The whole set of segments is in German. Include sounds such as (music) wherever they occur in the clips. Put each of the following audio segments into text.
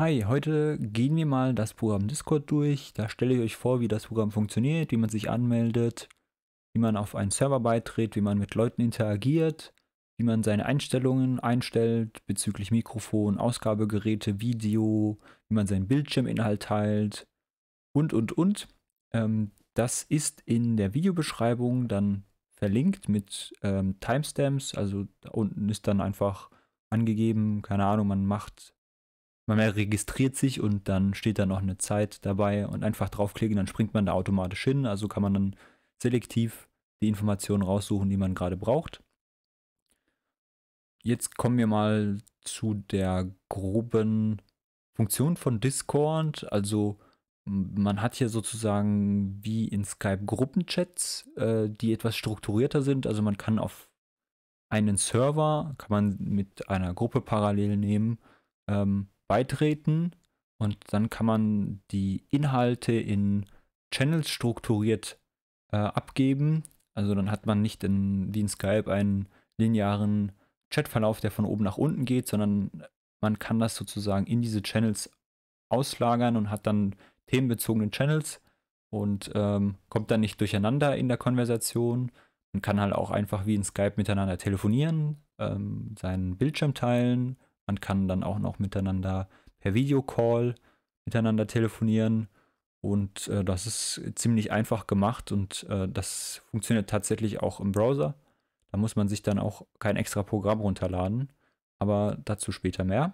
Hi, heute gehen wir mal das Programm Discord durch. Da stelle ich euch vor, wie das Programm funktioniert, wie man sich anmeldet, wie man auf einen Server beitritt, wie man mit Leuten interagiert, wie man seine Einstellungen einstellt bezüglich Mikrofon, Ausgabegeräte, Video, wie man seinen Bildschirminhalt teilt und, und, und. Ähm, das ist in der Videobeschreibung dann verlinkt mit ähm, Timestamps. Also da unten ist dann einfach angegeben, keine Ahnung, man macht man registriert sich und dann steht da noch eine Zeit dabei und einfach draufklicken, dann springt man da automatisch hin. Also kann man dann selektiv die Informationen raussuchen, die man gerade braucht. Jetzt kommen wir mal zu der groben Funktion von Discord. Also man hat hier sozusagen wie in Skype Gruppenchats, äh, die etwas strukturierter sind. Also man kann auf einen Server, kann man mit einer Gruppe parallel nehmen. Ähm, beitreten und dann kann man die Inhalte in Channels strukturiert äh, abgeben. Also dann hat man nicht in, wie in Skype einen linearen Chatverlauf, der von oben nach unten geht, sondern man kann das sozusagen in diese Channels auslagern und hat dann themenbezogene Channels und ähm, kommt dann nicht durcheinander in der Konversation. Man kann halt auch einfach wie in Skype miteinander telefonieren, ähm, seinen Bildschirm teilen man kann dann auch noch miteinander per Videocall miteinander telefonieren. Und äh, das ist ziemlich einfach gemacht und äh, das funktioniert tatsächlich auch im Browser. Da muss man sich dann auch kein extra Programm runterladen, aber dazu später mehr.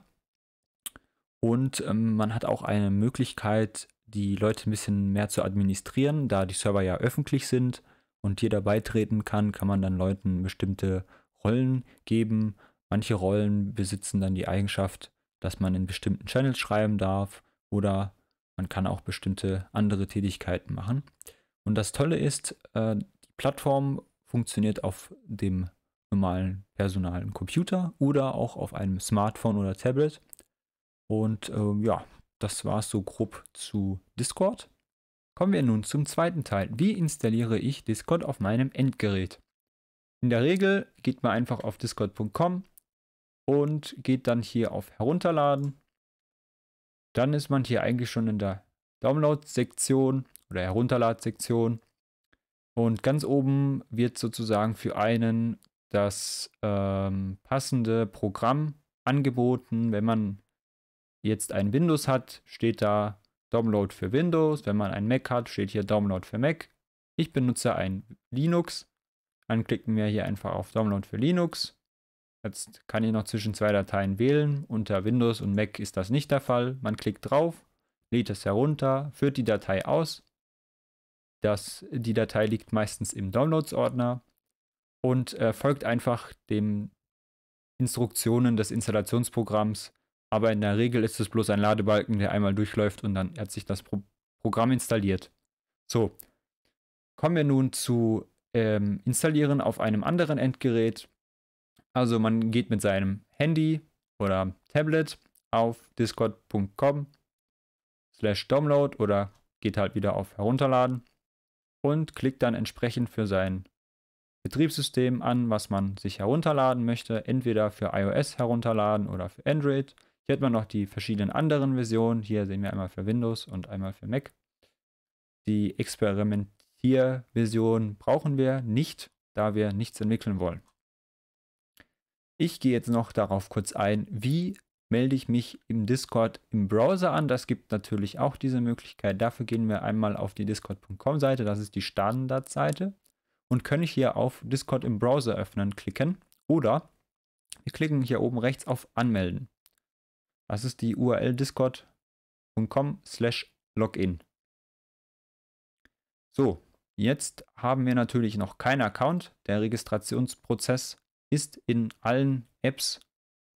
Und ähm, man hat auch eine Möglichkeit, die Leute ein bisschen mehr zu administrieren. Da die Server ja öffentlich sind und jeder beitreten kann, kann man dann Leuten bestimmte Rollen geben. Manche Rollen besitzen dann die Eigenschaft, dass man in bestimmten Channels schreiben darf oder man kann auch bestimmte andere Tätigkeiten machen. Und das Tolle ist, äh, die Plattform funktioniert auf dem normalen personalen Computer oder auch auf einem Smartphone oder Tablet. Und äh, ja, das war es so grob zu Discord. Kommen wir nun zum zweiten Teil. Wie installiere ich Discord auf meinem Endgerät? In der Regel geht man einfach auf discord.com, und geht dann hier auf Herunterladen. Dann ist man hier eigentlich schon in der Download-Sektion oder Herunterlad-Sektion. Und ganz oben wird sozusagen für einen das ähm, passende Programm angeboten. Wenn man jetzt ein Windows hat, steht da Download für Windows. Wenn man ein Mac hat, steht hier Download für Mac. Ich benutze ein Linux. Dann klicken wir hier einfach auf Download für Linux. Jetzt kann ich noch zwischen zwei Dateien wählen. Unter Windows und Mac ist das nicht der Fall. Man klickt drauf, lädt es herunter, führt die Datei aus. Das, die Datei liegt meistens im Downloads-Ordner und äh, folgt einfach den Instruktionen des Installationsprogramms. Aber in der Regel ist es bloß ein Ladebalken, der einmal durchläuft und dann hat sich das Pro Programm installiert. So, kommen wir nun zu ähm, Installieren auf einem anderen Endgerät. Also man geht mit seinem Handy oder Tablet auf discord.com slash download oder geht halt wieder auf herunterladen und klickt dann entsprechend für sein Betriebssystem an, was man sich herunterladen möchte. Entweder für iOS herunterladen oder für Android. Hier hat man noch die verschiedenen anderen Versionen. Hier sehen wir einmal für Windows und einmal für Mac. Die Experimentierversion brauchen wir nicht, da wir nichts entwickeln wollen. Ich gehe jetzt noch darauf kurz ein, wie melde ich mich im Discord im Browser an. Das gibt natürlich auch diese Möglichkeit. Dafür gehen wir einmal auf die discord.com-Seite, das ist die Standardseite. Und können hier auf Discord im Browser öffnen klicken oder wir klicken hier oben rechts auf Anmelden. Das ist die URL discord.com slash login. So, jetzt haben wir natürlich noch keinen Account. Der Registrationsprozess ist in allen Apps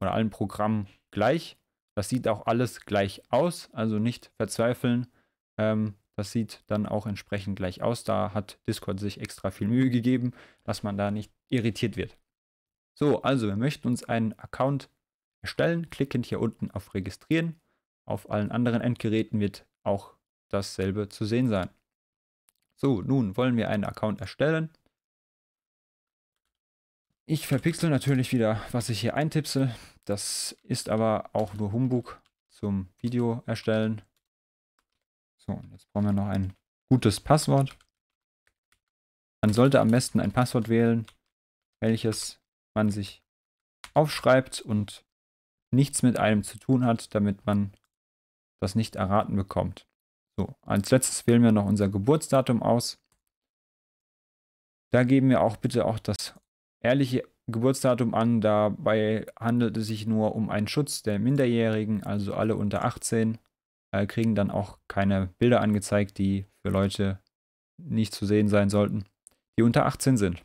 oder allen Programmen gleich. Das sieht auch alles gleich aus, also nicht verzweifeln. Ähm, das sieht dann auch entsprechend gleich aus. Da hat Discord sich extra viel Mühe gegeben, dass man da nicht irritiert wird. So, also wir möchten uns einen Account erstellen. Klickend hier unten auf Registrieren. Auf allen anderen Endgeräten wird auch dasselbe zu sehen sein. So, nun wollen wir einen Account erstellen. Ich verpixel natürlich wieder, was ich hier eintipse. Das ist aber auch nur Humbug zum Video erstellen. So, jetzt brauchen wir noch ein gutes Passwort. Man sollte am besten ein Passwort wählen, welches man sich aufschreibt und nichts mit einem zu tun hat, damit man das nicht erraten bekommt. So, als letztes wählen wir noch unser Geburtsdatum aus. Da geben wir auch bitte auch das ehrliche Geburtsdatum an. Dabei handelt es sich nur um einen Schutz der Minderjährigen, also alle unter 18 äh, kriegen dann auch keine Bilder angezeigt, die für Leute nicht zu sehen sein sollten, die unter 18 sind.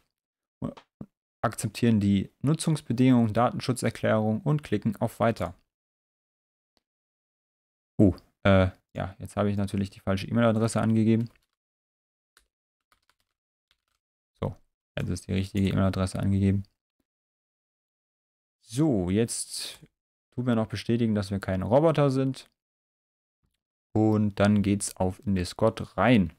Akzeptieren die Nutzungsbedingungen, Datenschutzerklärung und klicken auf Weiter. uh, äh, ja, jetzt habe ich natürlich die falsche E-Mail-Adresse angegeben. Also ist die richtige E-Mail-Adresse angegeben. So, jetzt tun wir noch bestätigen, dass wir keine Roboter sind. Und dann geht's auf in Discord rein.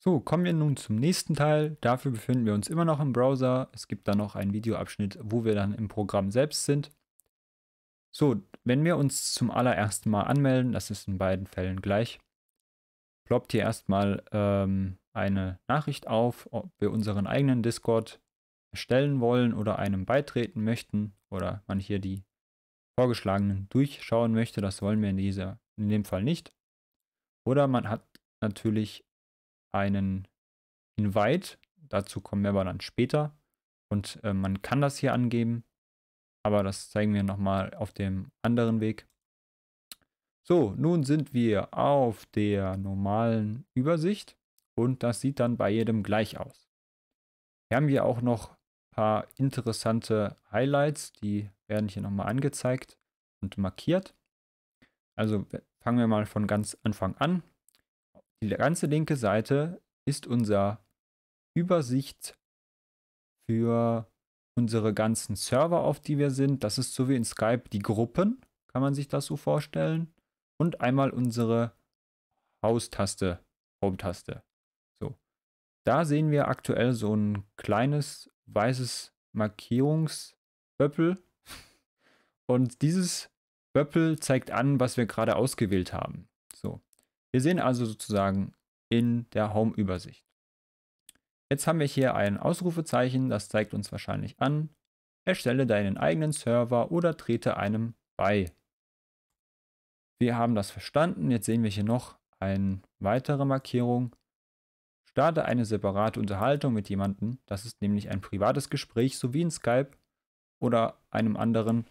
So, kommen wir nun zum nächsten Teil. Dafür befinden wir uns immer noch im Browser. Es gibt da noch einen Videoabschnitt, wo wir dann im Programm selbst sind. So, wenn wir uns zum allerersten Mal anmelden, das ist in beiden Fällen gleich, ploppt hier erstmal ähm, eine Nachricht auf, ob wir unseren eigenen Discord erstellen wollen oder einem beitreten möchten oder man hier die vorgeschlagenen durchschauen möchte. Das wollen wir in, dieser, in dem Fall nicht. Oder man hat natürlich einen Invite, dazu kommen wir aber dann später. Und äh, man kann das hier angeben, aber das zeigen wir nochmal auf dem anderen Weg. So, nun sind wir auf der normalen Übersicht und das sieht dann bei jedem gleich aus. Hier haben wir auch noch ein paar interessante Highlights, die werden hier nochmal angezeigt und markiert. Also fangen wir mal von ganz Anfang an. Die ganze linke Seite ist unser Übersicht für unsere ganzen Server, auf die wir sind. Das ist so wie in Skype die Gruppen, kann man sich das so vorstellen. Und einmal unsere Haustaste, Home-Taste. Da sehen wir aktuell so ein kleines weißes Markierungsböppel. Und dieses Böppel zeigt an, was wir gerade ausgewählt haben. So, wir sehen also sozusagen in der Home-Übersicht. Jetzt haben wir hier ein Ausrufezeichen, das zeigt uns wahrscheinlich an, erstelle deinen eigenen Server oder trete einem bei. Wir haben das verstanden. Jetzt sehen wir hier noch eine weitere Markierung. Starte eine separate Unterhaltung mit jemandem, das ist nämlich ein privates Gespräch, so wie in Skype oder einem anderen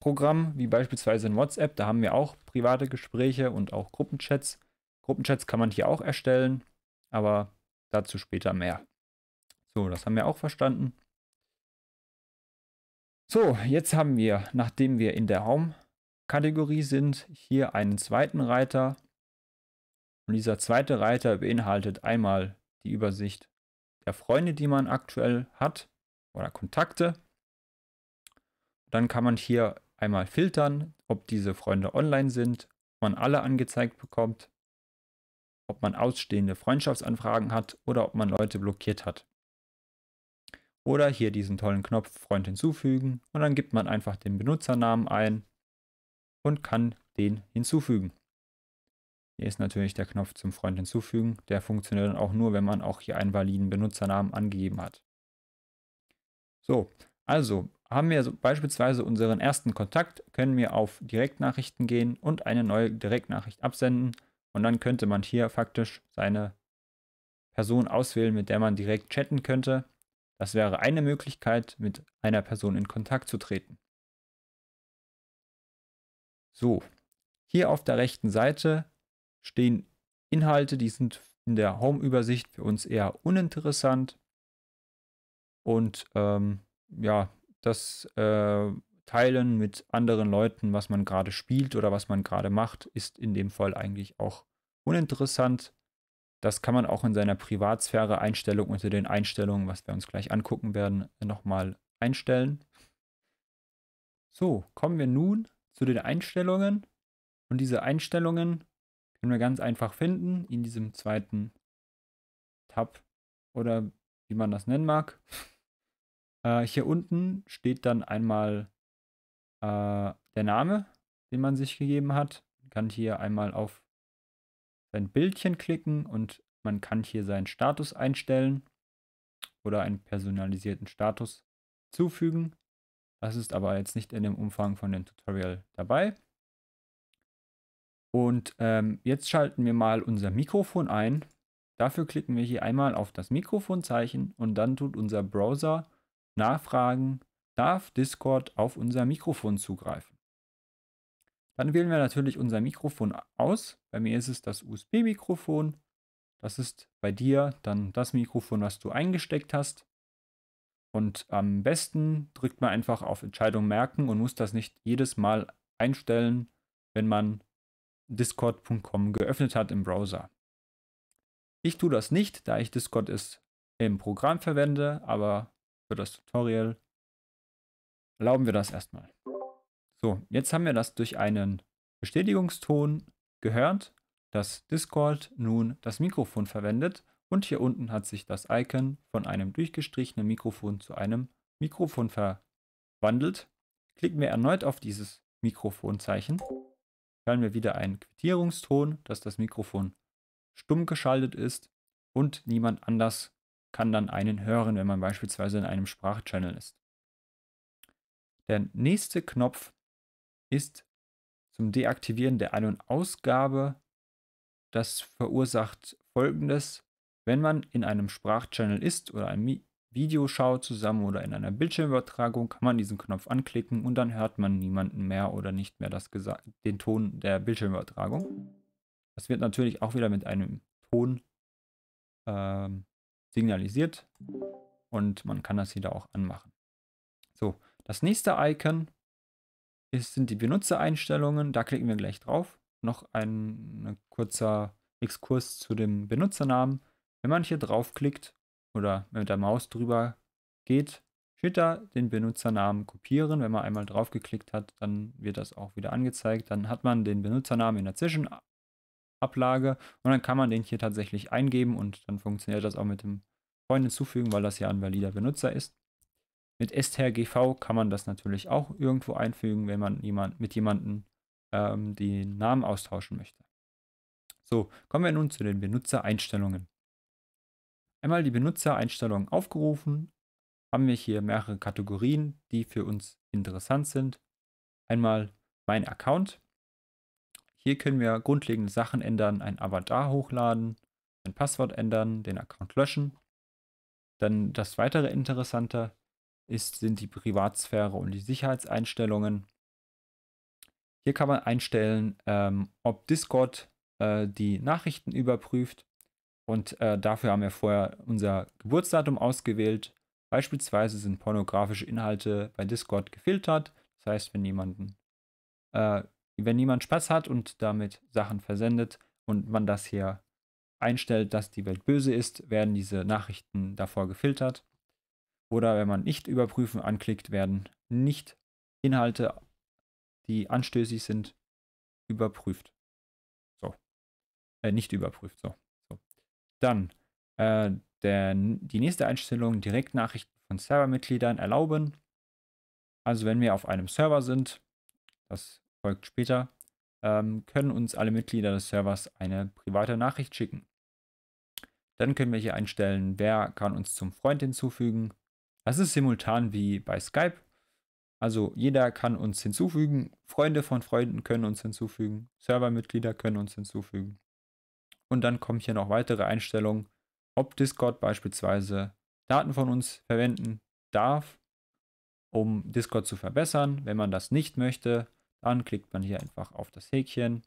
Programm, wie beispielsweise in WhatsApp. Da haben wir auch private Gespräche und auch Gruppenchats. Gruppenchats kann man hier auch erstellen, aber dazu später mehr. So, das haben wir auch verstanden. So, jetzt haben wir, nachdem wir in der Home-Kategorie sind, hier einen zweiten Reiter und dieser zweite Reiter beinhaltet einmal die Übersicht der Freunde, die man aktuell hat oder Kontakte. Dann kann man hier einmal filtern, ob diese Freunde online sind, ob man alle angezeigt bekommt, ob man ausstehende Freundschaftsanfragen hat oder ob man Leute blockiert hat. Oder hier diesen tollen Knopf Freund hinzufügen und dann gibt man einfach den Benutzernamen ein und kann den hinzufügen. Hier ist natürlich der Knopf zum Freund hinzufügen. Der funktioniert dann auch nur, wenn man auch hier einen validen Benutzernamen angegeben hat. So, also haben wir beispielsweise unseren ersten Kontakt, können wir auf Direktnachrichten gehen und eine neue Direktnachricht absenden. Und dann könnte man hier faktisch seine Person auswählen, mit der man direkt chatten könnte. Das wäre eine Möglichkeit, mit einer Person in Kontakt zu treten. So, hier auf der rechten Seite stehen Inhalte, die sind in der Home-Übersicht für uns eher uninteressant. Und ähm, ja, das äh, Teilen mit anderen Leuten, was man gerade spielt oder was man gerade macht, ist in dem Fall eigentlich auch uninteressant. Das kann man auch in seiner Privatsphäre-Einstellung unter den Einstellungen, was wir uns gleich angucken werden, nochmal einstellen. So, kommen wir nun zu den Einstellungen. Und diese Einstellungen können wir ganz einfach finden in diesem zweiten Tab oder wie man das nennen mag. (laughs) Äh, hier unten steht dann einmal äh, der Name, den man sich gegeben hat. Man kann hier einmal auf sein Bildchen klicken und man kann hier seinen Status einstellen oder einen personalisierten Status zufügen. Das ist aber jetzt nicht in dem Umfang von dem Tutorial dabei. Und ähm, jetzt schalten wir mal unser Mikrofon ein. Dafür klicken wir hier einmal auf das Mikrofonzeichen und dann tut unser Browser nachfragen, darf Discord auf unser Mikrofon zugreifen. Dann wählen wir natürlich unser Mikrofon aus. Bei mir ist es das USB-Mikrofon. Das ist bei dir dann das Mikrofon, was du eingesteckt hast. Und am besten drückt man einfach auf Entscheidung merken und muss das nicht jedes Mal einstellen, wenn man discord.com geöffnet hat im Browser. Ich tue das nicht, da ich Discord ist im Programm verwende, aber für das Tutorial erlauben wir das erstmal. So, jetzt haben wir das durch einen Bestätigungston gehört, dass Discord nun das Mikrofon verwendet und hier unten hat sich das Icon von einem durchgestrichenen Mikrofon zu einem Mikrofon verwandelt. Klicken wir erneut auf dieses Mikrofonzeichen hören wir wieder einen Quittierungston, dass das Mikrofon stumm geschaltet ist und niemand anders kann dann einen hören, wenn man beispielsweise in einem Sprachchannel ist. Der nächste Knopf ist zum Deaktivieren der Ein- und Ausgabe. Das verursacht folgendes. Wenn man in einem Sprachchannel ist oder einem Videoschau zusammen oder in einer Bildschirmübertragung, kann man diesen Knopf anklicken und dann hört man niemanden mehr oder nicht mehr das den Ton der Bildschirmübertragung. Das wird natürlich auch wieder mit einem Ton äh, signalisiert und man kann das wieder auch anmachen. So, das nächste Icon ist, sind die Benutzereinstellungen. Da klicken wir gleich drauf. Noch ein kurzer Exkurs zu dem Benutzernamen. Wenn man hier draufklickt, oder mit der Maus drüber geht, steht da den Benutzernamen kopieren. Wenn man einmal drauf geklickt hat, dann wird das auch wieder angezeigt. Dann hat man den Benutzernamen in der Zwischenablage und dann kann man den hier tatsächlich eingeben und dann funktioniert das auch mit dem Freund hinzufügen, weil das ja ein valider Benutzer ist. Mit strgv kann man das natürlich auch irgendwo einfügen, wenn man jemand, mit jemandem ähm, den Namen austauschen möchte. So, kommen wir nun zu den Benutzereinstellungen einmal die Benutzereinstellungen aufgerufen, haben wir hier mehrere Kategorien, die für uns interessant sind. Einmal mein Account. Hier können wir grundlegende Sachen ändern, ein Avatar hochladen, ein Passwort ändern, den Account löschen. Dann das weitere Interessante ist, sind die Privatsphäre und die Sicherheitseinstellungen. Hier kann man einstellen, ähm, ob Discord äh, die Nachrichten überprüft und äh, dafür haben wir vorher unser Geburtsdatum ausgewählt. Beispielsweise sind pornografische Inhalte bei Discord gefiltert. Das heißt, wenn, jemanden, äh, wenn jemand Spaß hat und damit Sachen versendet und man das hier einstellt, dass die Welt böse ist, werden diese Nachrichten davor gefiltert. Oder wenn man nicht überprüfen anklickt, werden nicht Inhalte, die anstößig sind, überprüft. So. Äh, nicht überprüft, so. Dann äh, der, die nächste Einstellung, Direktnachrichten von Servermitgliedern erlauben. Also wenn wir auf einem Server sind, das folgt später, ähm, können uns alle Mitglieder des Servers eine private Nachricht schicken. Dann können wir hier einstellen, wer kann uns zum Freund hinzufügen. Das ist simultan wie bei Skype. Also jeder kann uns hinzufügen, Freunde von Freunden können uns hinzufügen, Servermitglieder können uns hinzufügen. Und dann kommen hier noch weitere Einstellungen, ob Discord beispielsweise Daten von uns verwenden darf, um Discord zu verbessern. Wenn man das nicht möchte, dann klickt man hier einfach auf das Häkchen,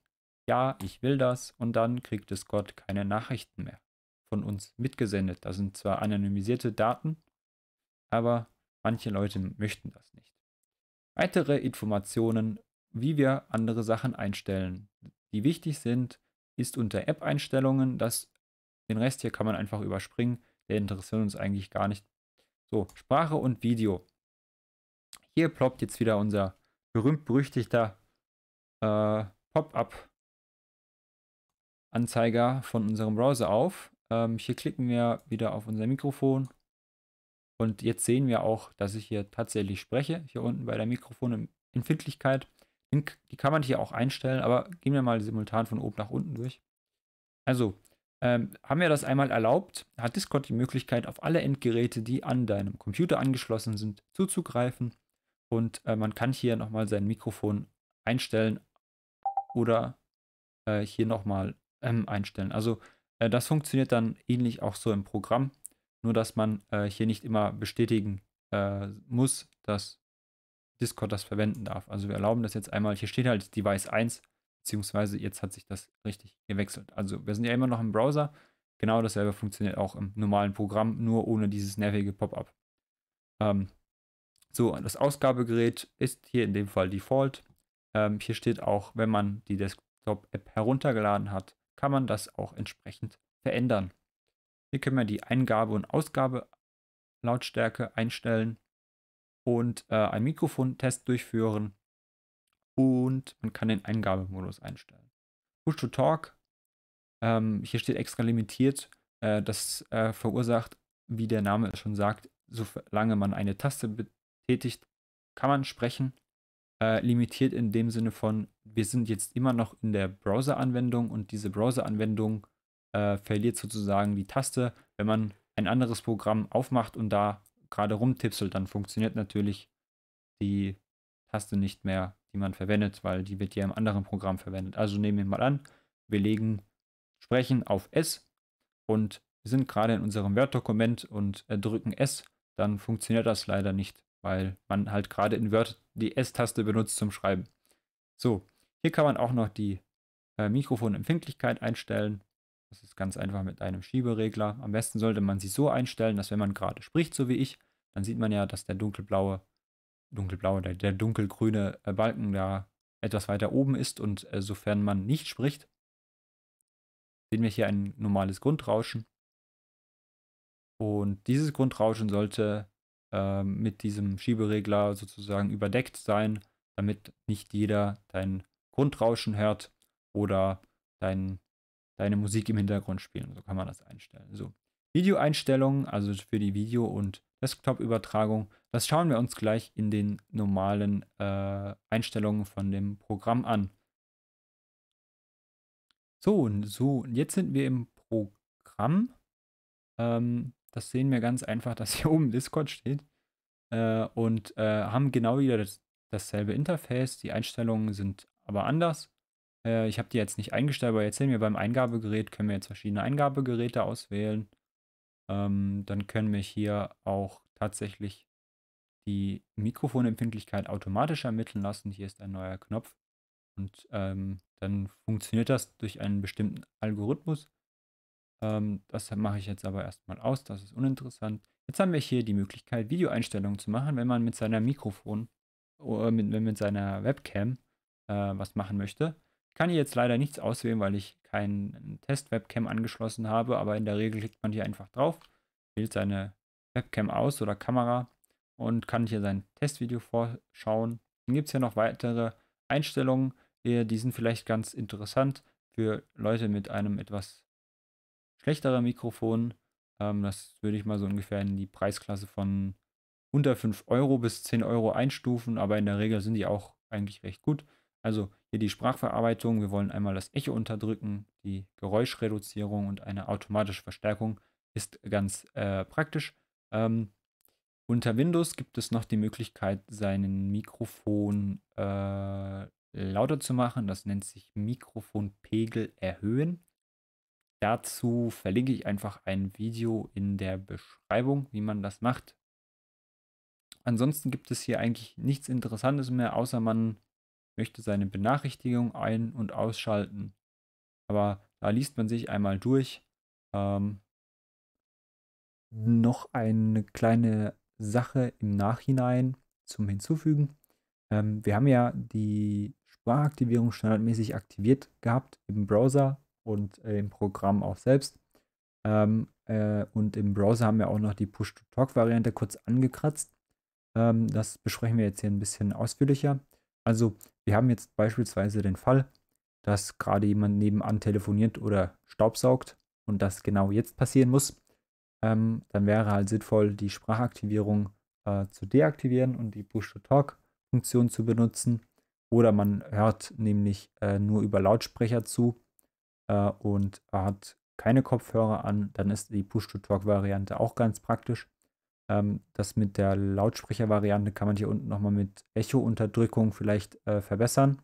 ja, ich will das, und dann kriegt Discord keine Nachrichten mehr von uns mitgesendet. Das sind zwar anonymisierte Daten, aber manche Leute möchten das nicht. Weitere Informationen, wie wir andere Sachen einstellen, die wichtig sind, ist unter App-Einstellungen. den Rest hier kann man einfach überspringen. Der interessiert uns eigentlich gar nicht. So, Sprache und Video. Hier ploppt jetzt wieder unser berühmt-berüchtigter äh, Pop-up-Anzeiger von unserem Browser auf. Ähm, hier klicken wir wieder auf unser Mikrofon. Und jetzt sehen wir auch, dass ich hier tatsächlich spreche. Hier unten bei der Mikrofonempfindlichkeit. Die kann man hier auch einstellen, aber gehen wir mal simultan von oben nach unten durch. Also, ähm, haben wir das einmal erlaubt, hat Discord die Möglichkeit, auf alle Endgeräte, die an deinem Computer angeschlossen sind, zuzugreifen. Und äh, man kann hier nochmal sein Mikrofon einstellen oder äh, hier nochmal ähm, einstellen. Also äh, das funktioniert dann ähnlich auch so im Programm, nur dass man äh, hier nicht immer bestätigen äh, muss, dass Discord das verwenden darf. Also wir erlauben das jetzt einmal. Hier steht halt Device 1, beziehungsweise jetzt hat sich das richtig gewechselt. Also wir sind ja immer noch im Browser. Genau dasselbe funktioniert auch im normalen Programm, nur ohne dieses nervige Pop-up. Ähm, so, das Ausgabegerät ist hier in dem Fall Default. Ähm, hier steht auch, wenn man die Desktop-App heruntergeladen hat, kann man das auch entsprechend verändern. Hier können wir die Eingabe- und Ausgabe-Lautstärke einstellen und äh, einen Mikrofontest durchführen. Und man kann den Eingabemodus einstellen. Push-to-Talk, ähm, hier steht extra limitiert. Äh, das äh, verursacht, wie der Name es schon sagt, solange man eine Taste betätigt, kann man sprechen. Äh, limitiert in dem Sinne von, wir sind jetzt immer noch in der Browser-Anwendung und diese Browser-Anwendung äh, verliert sozusagen die Taste, wenn man ein anderes Programm aufmacht und da gerade rumtipselt, dann funktioniert natürlich die Taste nicht mehr, die man verwendet, weil die wird ja im anderen Programm verwendet. Also nehmen wir mal an, wir legen Sprechen auf S und sind gerade in unserem Word-Dokument und äh, drücken S, dann funktioniert das leider nicht, weil man halt gerade in Word die S-Taste benutzt zum Schreiben. So, hier kann man auch noch die äh, Mikrofonempfindlichkeit einstellen das ist ganz einfach mit einem Schieberegler. Am besten sollte man sie so einstellen, dass wenn man gerade spricht, so wie ich, dann sieht man ja, dass der dunkelblaue, dunkelblaue, der, der dunkelgrüne Balken da etwas weiter oben ist und äh, sofern man nicht spricht, sehen wir hier ein normales Grundrauschen. Und dieses Grundrauschen sollte äh, mit diesem Schieberegler sozusagen überdeckt sein, damit nicht jeder dein Grundrauschen hört oder dein deine Musik im Hintergrund spielen. So kann man das einstellen. So, Videoeinstellungen, also für die Video- und Desktop-Übertragung, das schauen wir uns gleich in den normalen äh, Einstellungen von dem Programm an. So, und so, jetzt sind wir im Programm. Ähm, das sehen wir ganz einfach, dass (laughs) hier oben Discord steht. Äh, und äh, haben genau wieder das, dasselbe Interface. Die Einstellungen sind aber anders. Äh, ich habe die jetzt nicht eingestellt, aber jetzt sehen wir beim Eingabegerät, können wir jetzt verschiedene Eingabegeräte auswählen. Ähm, dann können wir hier auch tatsächlich die Mikrofonempfindlichkeit automatisch ermitteln lassen. Hier ist ein neuer Knopf. Und ähm, dann funktioniert das durch einen bestimmten Algorithmus. Ähm, das mache ich jetzt aber erstmal aus, das ist uninteressant. Jetzt haben wir hier die Möglichkeit, Videoeinstellungen zu machen, wenn man mit seiner Mikrofon oder äh, mit, mit seiner Webcam äh, was machen möchte kann hier jetzt leider nichts auswählen, weil ich kein Test-Webcam angeschlossen habe, aber in der Regel klickt man hier einfach drauf, wählt seine Webcam aus oder Kamera und kann hier sein Testvideo vorschauen. Dann gibt es hier noch weitere Einstellungen. Die sind vielleicht ganz interessant für Leute mit einem etwas schlechteren Mikrofon. Ähm, das würde ich mal so ungefähr in die Preisklasse von unter 5 Euro bis 10 Euro einstufen, aber in der Regel sind die auch eigentlich recht gut. Also hier die Sprachverarbeitung. Wir wollen einmal das Echo unterdrücken, die Geräuschreduzierung und eine automatische Verstärkung ist ganz äh, praktisch. Ähm, unter Windows gibt es noch die Möglichkeit, seinen Mikrofon äh, lauter zu machen. Das nennt sich Mikrofonpegel erhöhen. Dazu verlinke ich einfach ein Video in der Beschreibung, wie man das macht. Ansonsten gibt es hier eigentlich nichts Interessantes mehr, außer man möchte seine Benachrichtigung ein- und ausschalten. Aber da liest man sich einmal durch. Ähm, noch eine kleine Sache im Nachhinein zum Hinzufügen. Ähm, wir haben ja die Sprachaktivierung standardmäßig aktiviert gehabt im Browser und äh, im Programm auch selbst. Ähm, äh, und im Browser haben wir auch noch die Push-to-Talk-Variante kurz angekratzt. Ähm, das besprechen wir jetzt hier ein bisschen ausführlicher. Also wir haben jetzt beispielsweise den Fall, dass gerade jemand nebenan telefoniert oder staubsaugt und das genau jetzt passieren muss, ähm, dann wäre halt sinnvoll, die Sprachaktivierung äh, zu deaktivieren und die Push-to-Talk-Funktion zu benutzen. Oder man hört nämlich äh, nur über Lautsprecher zu äh, und hat keine Kopfhörer an, dann ist die Push-to-Talk-Variante auch ganz praktisch. Ähm, das mit der Lautsprechervariante kann man hier unten nochmal mit Echo-Unterdrückung vielleicht äh, verbessern.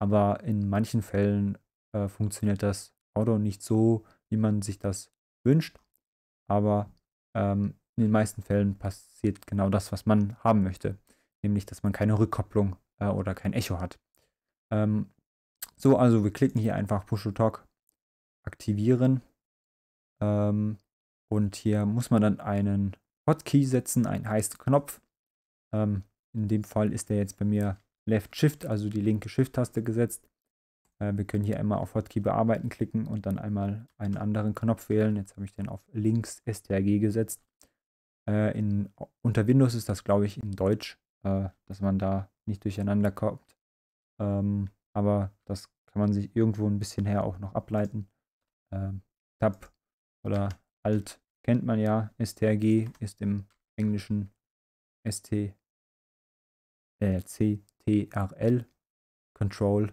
Aber in manchen Fällen äh, funktioniert das Auto nicht so, wie man sich das wünscht. Aber ähm, in den meisten Fällen passiert genau das, was man haben möchte. Nämlich, dass man keine Rückkopplung äh, oder kein Echo hat. Ähm, so, also wir klicken hier einfach Push-to-Talk aktivieren. Ähm, und hier muss man dann einen Hotkey setzen, einen heißen Knopf. Ähm, in dem Fall ist der jetzt bei mir Left Shift, also die linke Shift-Taste gesetzt. Äh, wir können hier einmal auf Hotkey bearbeiten klicken und dann einmal einen anderen Knopf wählen. Jetzt habe ich den auf links STRG gesetzt. Äh, in, unter Windows ist das, glaube ich, in Deutsch, äh, dass man da nicht durcheinander kommt. Ähm, aber das kann man sich irgendwo ein bisschen her auch noch ableiten. Ähm, Tab oder Alt Kennt man ja, strg ist im Englischen st, äh, control.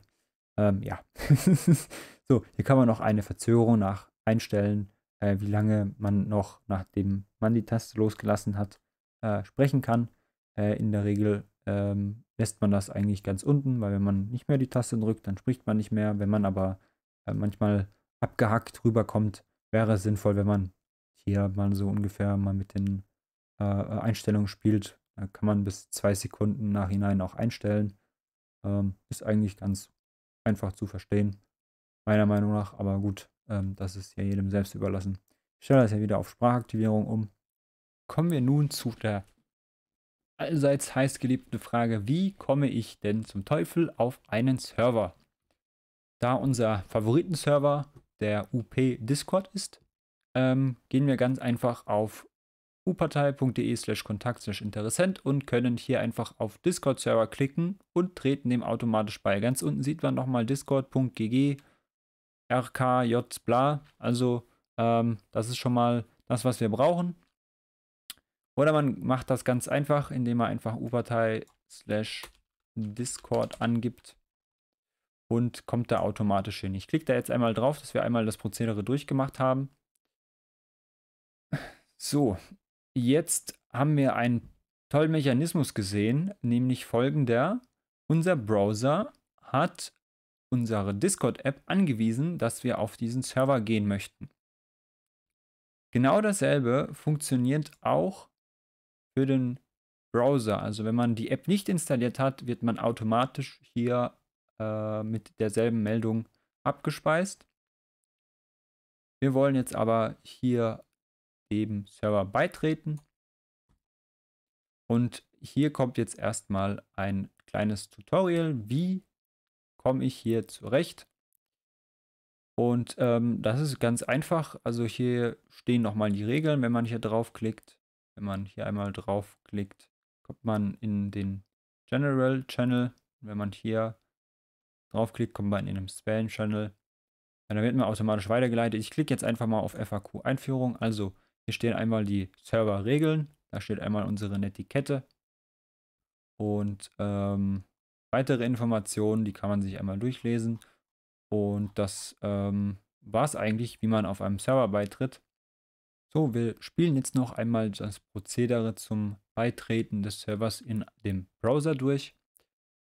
Ähm, ja, (laughs) so, hier kann man noch eine Verzögerung nach einstellen, äh, wie lange man noch, nachdem man die Taste losgelassen hat, äh, sprechen kann. Äh, in der Regel ähm, lässt man das eigentlich ganz unten, weil wenn man nicht mehr die Taste drückt, dann spricht man nicht mehr. Wenn man aber äh, manchmal abgehackt rüberkommt, wäre es sinnvoll, wenn man hier mal so ungefähr mal mit den äh, Einstellungen spielt. Da kann man bis zwei Sekunden nachhinein auch einstellen. Ähm, ist eigentlich ganz einfach zu verstehen, meiner Meinung nach. Aber gut, ähm, das ist ja jedem selbst überlassen. Ich stelle das ja wieder auf Sprachaktivierung um. Kommen wir nun zu der allseits heißgeliebten Frage, wie komme ich denn zum Teufel auf einen Server? Da unser Favoritenserver der UP Discord ist, ähm, gehen wir ganz einfach auf upartei.de slash kontakt slash interessent und können hier einfach auf Discord-Server klicken und treten dem automatisch bei. Ganz unten sieht man nochmal discord.gg rkj bla. Also ähm, das ist schon mal das, was wir brauchen. Oder man macht das ganz einfach, indem man einfach upartei slash discord angibt und kommt da automatisch hin. Ich klicke da jetzt einmal drauf, dass wir einmal das Prozedere durchgemacht haben. So, jetzt haben wir einen tollen Mechanismus gesehen, nämlich folgender. Unser Browser hat unsere Discord-App angewiesen, dass wir auf diesen Server gehen möchten. Genau dasselbe funktioniert auch für den Browser. Also wenn man die App nicht installiert hat, wird man automatisch hier äh, mit derselben Meldung abgespeist. Wir wollen jetzt aber hier dem Server beitreten. Und hier kommt jetzt erstmal ein kleines Tutorial, wie komme ich hier zurecht. Und ähm, das ist ganz einfach. Also hier stehen nochmal die Regeln, wenn man hier draufklickt. Wenn man hier einmal draufklickt, kommt man in den General Channel. Wenn man hier draufklickt, kommt man in den Span Channel. dann wird man automatisch weitergeleitet. Ich klicke jetzt einfach mal auf FAQ Einführung. Also hier stehen einmal die Serverregeln, da steht einmal unsere Netiquette und ähm, weitere Informationen, die kann man sich einmal durchlesen. Und das ähm, war es eigentlich, wie man auf einem Server beitritt. So, wir spielen jetzt noch einmal das Prozedere zum Beitreten des Servers in dem Browser durch.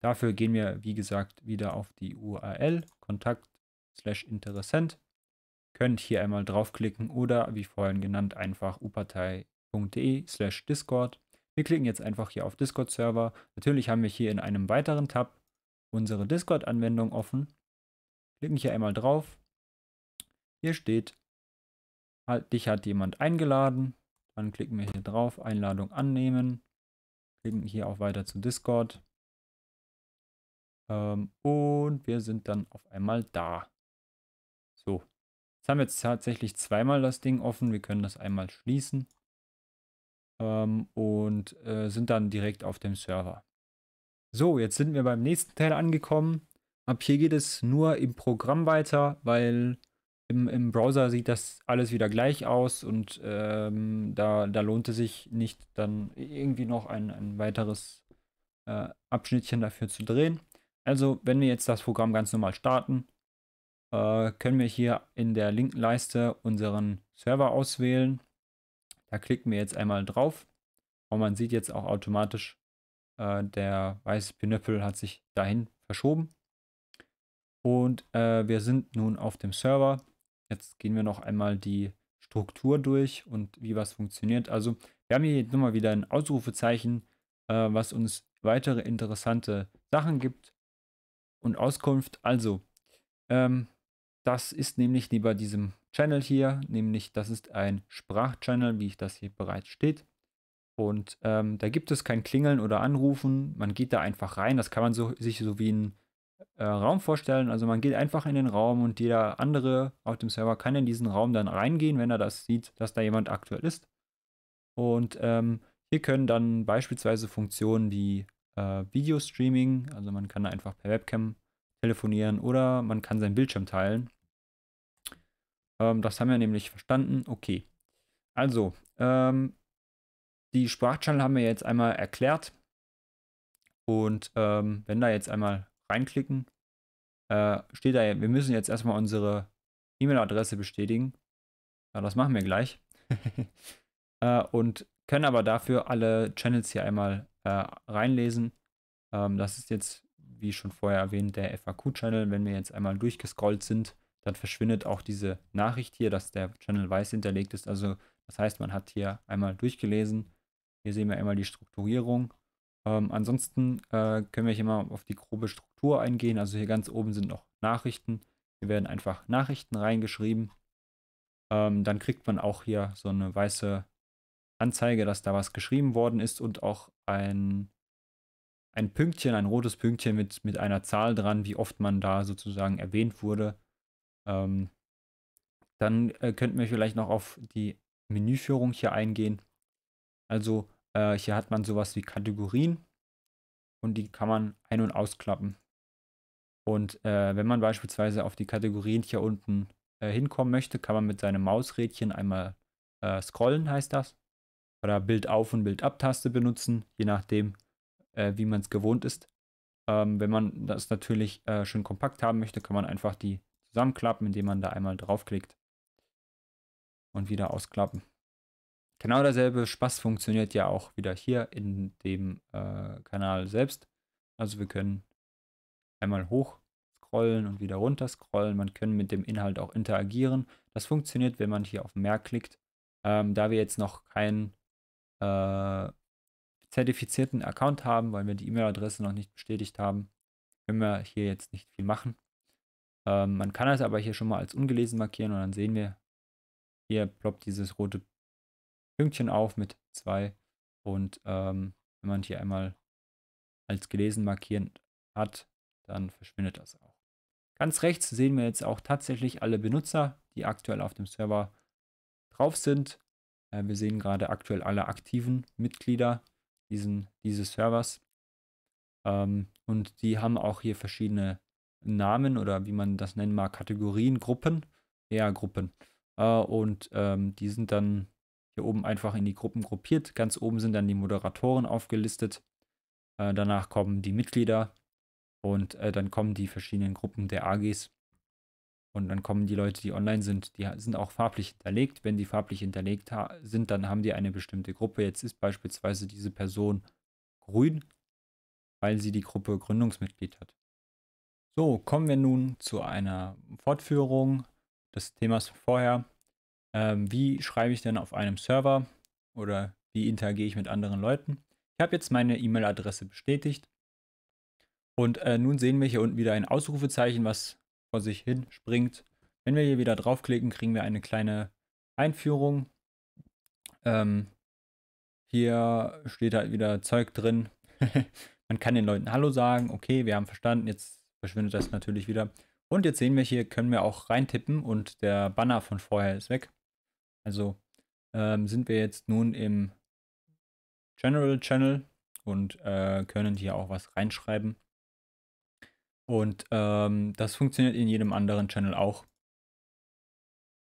Dafür gehen wir, wie gesagt, wieder auf die URL kontakt/interessent könnt hier einmal draufklicken oder wie vorhin genannt einfach upartei.de slash discord. Wir klicken jetzt einfach hier auf Discord-Server. Natürlich haben wir hier in einem weiteren Tab unsere Discord-Anwendung offen. Klicken hier einmal drauf. Hier steht, dich hat jemand eingeladen. Dann klicken wir hier drauf, Einladung annehmen. Klicken hier auch weiter zu Discord. Ähm, und wir sind dann auf einmal da. So, Jetzt haben wir jetzt tatsächlich zweimal das Ding offen. Wir können das einmal schließen. Ähm, und äh, sind dann direkt auf dem Server. So, jetzt sind wir beim nächsten Teil angekommen. Ab hier geht es nur im Programm weiter, weil im, im Browser sieht das alles wieder gleich aus und ähm, da, da lohnt es sich nicht, dann irgendwie noch ein, ein weiteres äh, Abschnittchen dafür zu drehen. Also, wenn wir jetzt das Programm ganz normal starten, äh, können wir hier in der linken Leiste unseren Server auswählen. Da klicken wir jetzt einmal drauf und man sieht jetzt auch automatisch, äh, der weiße Pinöppel hat sich dahin verschoben. Und äh, wir sind nun auf dem Server. Jetzt gehen wir noch einmal die Struktur durch und wie was funktioniert. Also wir haben hier jetzt nochmal wieder ein Ausrufezeichen, äh, was uns weitere interessante Sachen gibt und Auskunft. Also ähm, das ist nämlich wie diesem Channel hier, nämlich das ist ein Sprachchannel, wie ich das hier bereits steht. Und ähm, da gibt es kein Klingeln oder Anrufen. Man geht da einfach rein. Das kann man so, sich so wie einen äh, Raum vorstellen. Also man geht einfach in den Raum und jeder andere auf dem Server kann in diesen Raum dann reingehen, wenn er das sieht, dass da jemand aktuell ist. Und ähm, hier können dann beispielsweise Funktionen wie äh, Video Streaming, also man kann da einfach per Webcam telefonieren oder man kann seinen Bildschirm teilen. Ähm, das haben wir nämlich verstanden. Okay. Also, ähm, die Sprachchannel haben wir jetzt einmal erklärt. Und ähm, wenn da jetzt einmal reinklicken, äh, steht da, wir müssen jetzt erstmal unsere E-Mail-Adresse bestätigen. Ja, das machen wir gleich. (laughs) äh, und können aber dafür alle Channels hier einmal äh, reinlesen. Ähm, das ist jetzt wie schon vorher erwähnt, der FAQ-Channel. Wenn wir jetzt einmal durchgescrollt sind, dann verschwindet auch diese Nachricht hier, dass der Channel weiß hinterlegt ist. Also das heißt, man hat hier einmal durchgelesen. Hier sehen wir einmal die Strukturierung. Ähm, ansonsten äh, können wir hier mal auf die grobe Struktur eingehen. Also hier ganz oben sind noch Nachrichten. Hier werden einfach Nachrichten reingeschrieben. Ähm, dann kriegt man auch hier so eine weiße Anzeige, dass da was geschrieben worden ist und auch ein ein Pünktchen, ein rotes Pünktchen mit, mit einer Zahl dran, wie oft man da sozusagen erwähnt wurde. Ähm, dann äh, könnten wir vielleicht noch auf die Menüführung hier eingehen. Also äh, hier hat man sowas wie Kategorien und die kann man ein- und ausklappen. Und äh, wenn man beispielsweise auf die Kategorien hier unten äh, hinkommen möchte, kann man mit seinem Mausrädchen einmal äh, scrollen, heißt das. Oder Bild auf und Bild ab Taste benutzen, je nachdem, äh, wie man es gewohnt ist. Ähm, wenn man das natürlich äh, schön kompakt haben möchte, kann man einfach die zusammenklappen, indem man da einmal draufklickt und wieder ausklappen. Genau derselbe Spaß funktioniert ja auch wieder hier in dem äh, Kanal selbst. Also wir können einmal hoch scrollen und wieder runter scrollen. Man kann mit dem Inhalt auch interagieren. Das funktioniert, wenn man hier auf Mehr klickt. Ähm, da wir jetzt noch kein äh, zertifizierten Account haben, weil wir die E-Mail-Adresse noch nicht bestätigt haben, können wir hier jetzt nicht viel machen. Ähm, man kann es aber hier schon mal als ungelesen markieren und dann sehen wir, hier ploppt dieses rote Pünktchen auf mit 2 und ähm, wenn man hier einmal als gelesen markiert hat, dann verschwindet das auch. Ganz rechts sehen wir jetzt auch tatsächlich alle Benutzer, die aktuell auf dem Server drauf sind. Äh, wir sehen gerade aktuell alle aktiven Mitglieder diesen, dieses Servers. Ähm, und die haben auch hier verschiedene Namen oder wie man das nennen mag, Kategorien, Gruppen, eher Gruppen. Äh, und ähm, die sind dann hier oben einfach in die Gruppen gruppiert. Ganz oben sind dann die Moderatoren aufgelistet. Äh, danach kommen die Mitglieder und äh, dann kommen die verschiedenen Gruppen der AGs. Und dann kommen die Leute, die online sind, die sind auch farblich hinterlegt. Wenn die farblich hinterlegt sind, dann haben die eine bestimmte Gruppe. Jetzt ist beispielsweise diese Person grün, weil sie die Gruppe Gründungsmitglied hat. So, kommen wir nun zu einer Fortführung des Themas vorher. Ähm, wie schreibe ich denn auf einem Server oder wie interagiere ich mit anderen Leuten? Ich habe jetzt meine E-Mail-Adresse bestätigt. Und äh, nun sehen wir hier unten wieder ein Ausrufezeichen, was vor sich hin springt. Wenn wir hier wieder draufklicken, kriegen wir eine kleine Einführung. Ähm, hier steht halt wieder Zeug drin. (laughs) Man kann den Leuten Hallo sagen. Okay, wir haben verstanden. Jetzt verschwindet das natürlich wieder. Und jetzt sehen wir hier, können wir auch reintippen und der Banner von vorher ist weg. Also ähm, sind wir jetzt nun im General Channel und äh, können hier auch was reinschreiben. Und ähm, das funktioniert in jedem anderen Channel auch.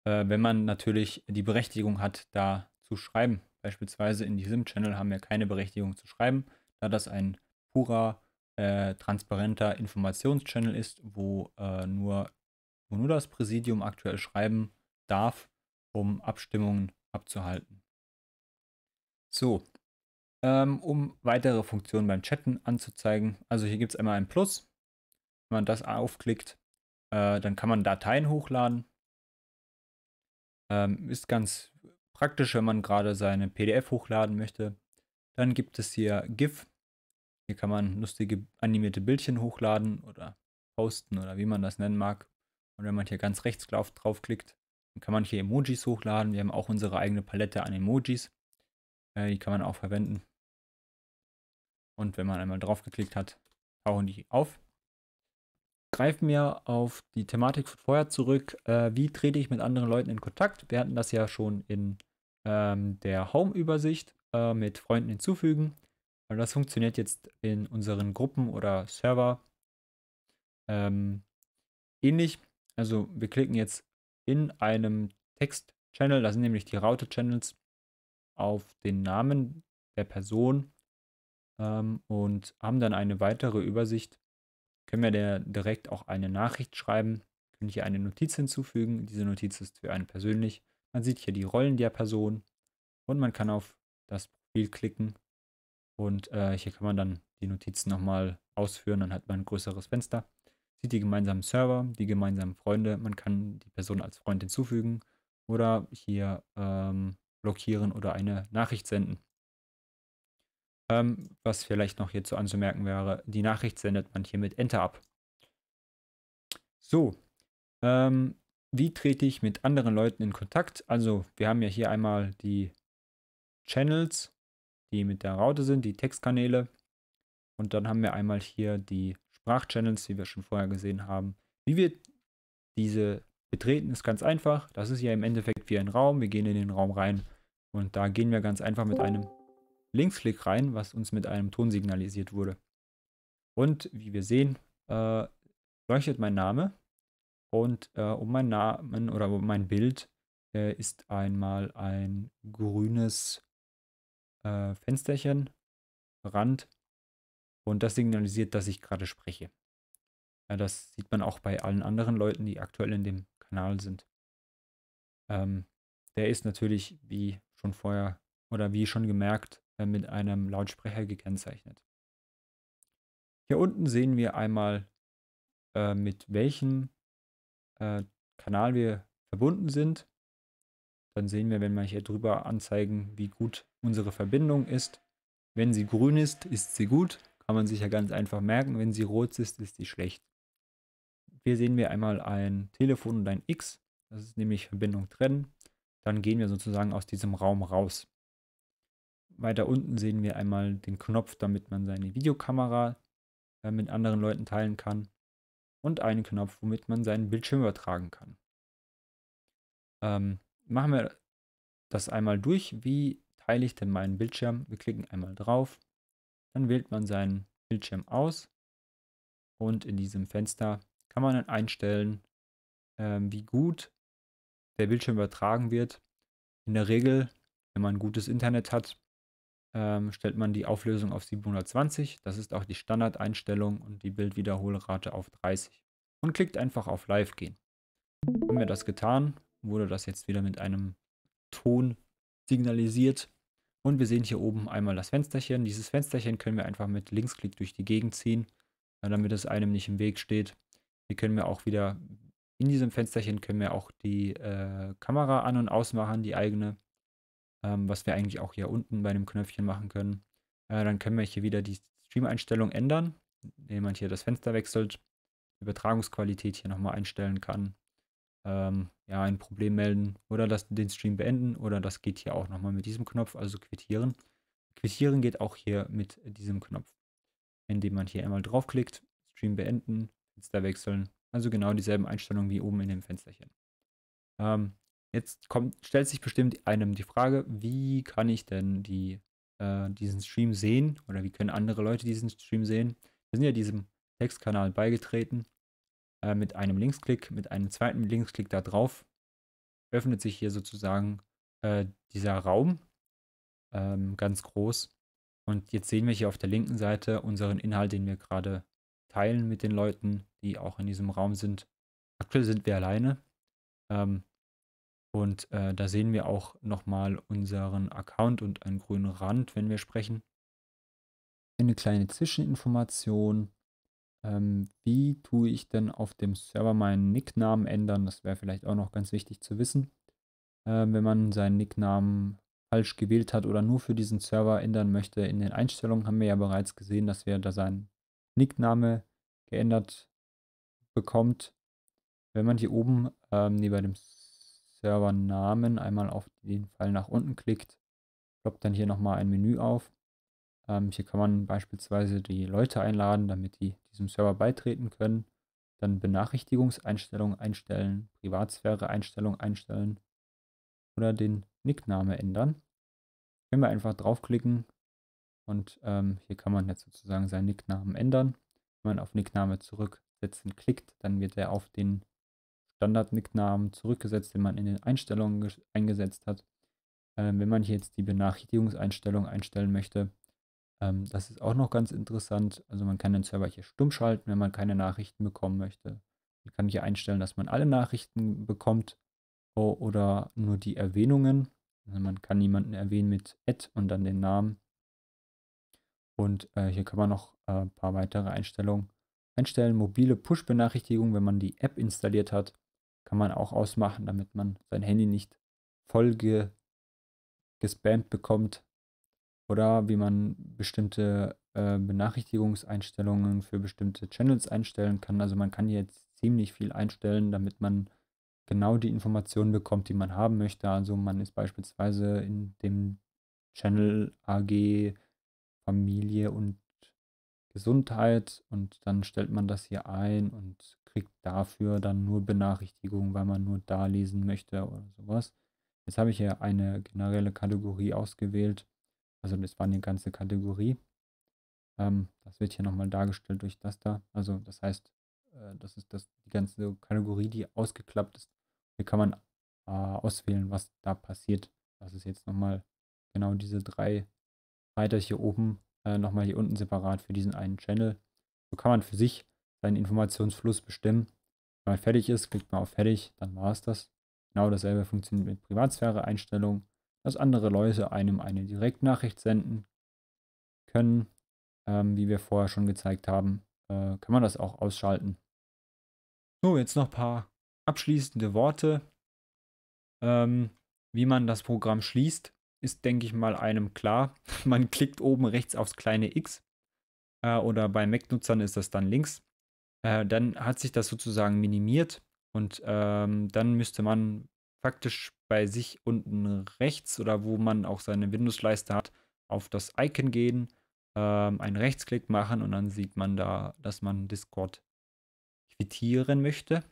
Äh, wenn man natürlich die Berechtigung hat, da zu schreiben. Beispielsweise in diesem Channel haben wir keine Berechtigung zu schreiben, da das ein purer, äh, transparenter Informationschannel ist, wo äh, nur, wo nur das Präsidium aktuell schreiben darf, um Abstimmungen abzuhalten. So, ähm, um weitere Funktionen beim Chatten anzuzeigen. Also hier gibt es einmal ein Plus, wenn man das aufklickt, äh, dann kann man Dateien hochladen. Ähm, ist ganz praktisch, wenn man gerade seine PDF hochladen möchte. Dann gibt es hier GIF. Hier kann man lustige animierte Bildchen hochladen oder posten oder wie man das nennen mag. Und wenn man hier ganz rechts draufklickt, dann kann man hier Emojis hochladen. Wir haben auch unsere eigene Palette an Emojis. Äh, die kann man auch verwenden. Und wenn man einmal draufgeklickt hat, tauchen die auf greifen wir auf die Thematik von vorher zurück. Äh, wie trete ich mit anderen Leuten in Kontakt? Wir hatten das ja schon in ähm, der Home-Übersicht äh, mit Freunden hinzufügen. Und also das funktioniert jetzt in unseren Gruppen oder Server ähm, ähnlich. Also wir klicken jetzt in einem Text-Channel, das sind nämlich die Raute-Channels, auf den Namen der Person ähm, und haben dann eine weitere Übersicht können wir der direkt auch eine Nachricht schreiben, können hier eine Notiz hinzufügen. Diese Notiz ist für einen persönlich. Man sieht hier die Rollen der Person und man kann auf das Profil klicken und äh, hier kann man dann die Notizen nochmal ausführen, dann hat man ein größeres Fenster. Sieht die gemeinsamen Server, die gemeinsamen Freunde, man kann die Person als Freund hinzufügen oder hier ähm, blockieren oder eine Nachricht senden. Ähm, was vielleicht noch hierzu anzumerken wäre, die Nachricht sendet man hier mit Enter ab. So, ähm, wie trete ich mit anderen Leuten in Kontakt? Also wir haben ja hier einmal die Channels, die mit der Raute sind, die Textkanäle. Und dann haben wir einmal hier die Sprachchannels, die wir schon vorher gesehen haben. Wie wir diese betreten, ist ganz einfach. Das ist ja im Endeffekt wie ein Raum. Wir gehen in den Raum rein und da gehen wir ganz einfach mit einem Linksklick rein, was uns mit einem Ton signalisiert wurde. Und wie wir sehen, äh, leuchtet mein Name und äh, um meinen Namen oder um mein Bild äh, ist einmal ein grünes äh, Fensterchen, Rand und das signalisiert, dass ich gerade spreche. Ja, das sieht man auch bei allen anderen Leuten, die aktuell in dem Kanal sind. Ähm, der ist natürlich, wie schon vorher oder wie schon gemerkt, äh, mit einem Lautsprecher gekennzeichnet. Hier unten sehen wir einmal, äh, mit welchem äh, Kanal wir verbunden sind. Dann sehen wir, wenn wir hier drüber anzeigen, wie gut unsere Verbindung ist. Wenn sie grün ist, ist sie gut. Kann man sich ja ganz einfach merken. Wenn sie rot ist, ist sie schlecht. Hier sehen wir einmal ein Telefon und ein X. Das ist nämlich Verbindung trennen. Dann gehen wir sozusagen aus diesem Raum raus. Weiter unten sehen wir einmal den Knopf, damit man seine Videokamera äh, mit anderen Leuten teilen kann. Und einen Knopf, womit man seinen Bildschirm übertragen kann. Ähm, machen wir das einmal durch. Wie teile ich denn meinen Bildschirm? Wir klicken einmal drauf. Dann wählt man seinen Bildschirm aus. Und in diesem Fenster kann man dann einstellen, äh, wie gut der Bildschirm übertragen wird. In der Regel, wenn man gutes Internet hat, ähm, stellt man die Auflösung auf 720. Das ist auch die Standardeinstellung und die Bildwiederholrate auf 30. Und klickt einfach auf Live gehen. Haben wir das getan, wurde das jetzt wieder mit einem Ton signalisiert. Und wir sehen hier oben einmal das Fensterchen. Dieses Fensterchen können wir einfach mit Linksklick durch die Gegend ziehen, äh, damit es einem nicht im Weg steht. Hier können wir auch wieder, in diesem Fensterchen können wir auch die äh, Kamera an- und ausmachen, die eigene ähm, was wir eigentlich auch hier unten bei dem Knöpfchen machen können. Äh, dann können wir hier wieder die Stream-Einstellung ändern, indem man hier das Fenster wechselt, die Übertragungsqualität hier nochmal einstellen kann, ähm, ja, ein Problem melden oder das, den Stream beenden oder das geht hier auch nochmal mit diesem Knopf, also quittieren. Quittieren geht auch hier mit diesem Knopf, indem man hier einmal draufklickt, Stream beenden, Fenster wechseln, also genau dieselben Einstellungen wie oben in dem Fensterchen. Ähm, Jetzt kommt, stellt sich bestimmt einem die Frage, wie kann ich denn die, äh, diesen Stream sehen oder wie können andere Leute diesen Stream sehen? Wir sind ja diesem Textkanal beigetreten. Äh, mit einem Linksklick, mit einem zweiten Linksklick da drauf öffnet sich hier sozusagen äh, dieser Raum ähm, ganz groß. Und jetzt sehen wir hier auf der linken Seite unseren Inhalt, den wir gerade teilen mit den Leuten, die auch in diesem Raum sind. Aktuell sind wir alleine. Ähm, und äh, da sehen wir auch nochmal unseren Account und einen grünen Rand, wenn wir sprechen. Eine kleine Zwischeninformation. Ähm, wie tue ich denn auf dem Server meinen Nicknamen ändern? Das wäre vielleicht auch noch ganz wichtig zu wissen. Äh, wenn man seinen Nicknamen falsch gewählt hat oder nur für diesen Server ändern möchte, in den Einstellungen haben wir ja bereits gesehen, dass wir da seinen Nickname geändert bekommt. Wenn man hier oben ähm, neben dem Servernamen einmal auf den Fall nach unten klickt, ploppt dann hier nochmal ein Menü auf. Ähm, hier kann man beispielsweise die Leute einladen, damit die diesem Server beitreten können. Dann Benachrichtigungseinstellungen einstellen, privatsphäre einstellungen einstellen oder den Nickname ändern. Können wir einfach draufklicken und ähm, hier kann man jetzt sozusagen seinen Nicknamen ändern. Wenn man auf Nickname zurücksetzen klickt, dann wird er auf den Standard-Nicknamen zurückgesetzt, den man in den Einstellungen eingesetzt hat. Ähm, wenn man hier jetzt die Benachrichtigungseinstellung einstellen möchte, ähm, das ist auch noch ganz interessant. Also man kann den Server hier stumm schalten, wenn man keine Nachrichten bekommen möchte. Man kann hier einstellen, dass man alle Nachrichten bekommt oder nur die Erwähnungen. Also man kann jemanden erwähnen mit Ad und dann den Namen. Und äh, hier kann man noch ein äh, paar weitere Einstellungen einstellen. Mobile Push-Benachrichtigungen, wenn man die App installiert hat kann man auch ausmachen, damit man sein Handy nicht voll ge gespammt bekommt. Oder wie man bestimmte äh, Benachrichtigungseinstellungen für bestimmte Channels einstellen kann. Also man kann jetzt ziemlich viel einstellen, damit man genau die Informationen bekommt, die man haben möchte. Also man ist beispielsweise in dem Channel AG Familie und Gesundheit und dann stellt man das hier ein und kriegt dafür dann nur Benachrichtigungen, weil man nur da lesen möchte oder sowas. Jetzt habe ich hier eine generelle Kategorie ausgewählt. Also das war eine ganze Kategorie. Ähm, das wird hier nochmal dargestellt durch das da. Also das heißt, äh, das ist das, die ganze Kategorie, die ausgeklappt ist. Hier kann man äh, auswählen, was da passiert. Das ist jetzt nochmal genau diese drei Reiter hier oben, äh, nochmal hier unten separat für diesen einen Channel. So kann man für sich seinen Informationsfluss bestimmen. Wenn man fertig ist, klickt man auf Fertig, dann war es das. Genau dasselbe funktioniert mit Privatsphäre-Einstellungen, dass andere Leute einem eine Direktnachricht senden können. Ähm, wie wir vorher schon gezeigt haben, äh, kann man das auch ausschalten. So, jetzt noch ein paar abschließende Worte. Ähm, wie man das Programm schließt, ist, denke ich mal, einem klar. (laughs) Man klickt oben rechts aufs kleine X äh, oder bei Mac-Nutzern ist das dann links. Äh, dann hat sich das sozusagen minimiert und ähm, dann müsste man faktisch bei sich unten rechts oder wo man auch seine Windows-Leiste hat, auf das Icon gehen, ähm, einen Rechtsklick machen und dann sieht man da, dass man Discord quittieren möchte.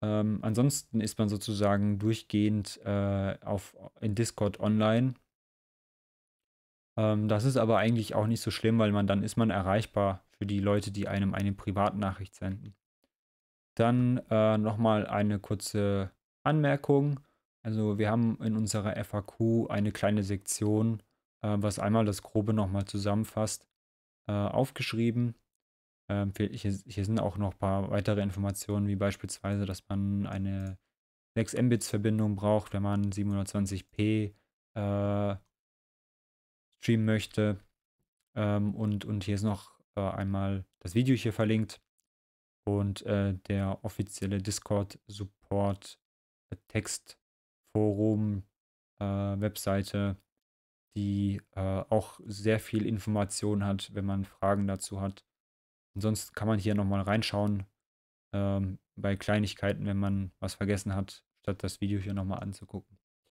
Ähm, ansonsten ist man sozusagen durchgehend äh, auf, in Discord online. Ähm, das ist aber eigentlich auch nicht so schlimm, weil man dann ist man erreichbar für die Leute, die einem eine Privatnachricht senden. Dann äh, nochmal eine kurze Anmerkung. Also wir haben in unserer FAQ eine kleine Sektion, äh, was einmal das Grobe nochmal zusammenfasst, äh, aufgeschrieben. Ähm, hier, hier, sind auch noch ein paar weitere Informationen, wie beispielsweise, dass man eine 6 Mbits-Verbindung braucht, wenn man 720p äh, streamen möchte. Ähm, und, und hier ist noch da äh, einmal das Video hier verlinkt und äh, der offizielle Discord-Support-Text-Forum-Webseite, äh, die äh, auch sehr viel Information hat, wenn man Fragen dazu hat. Ansonsten kann man hier nochmal reinschauen ähm, bei Kleinigkeiten, wenn man was vergessen hat, statt das Video hier nochmal anzugucken.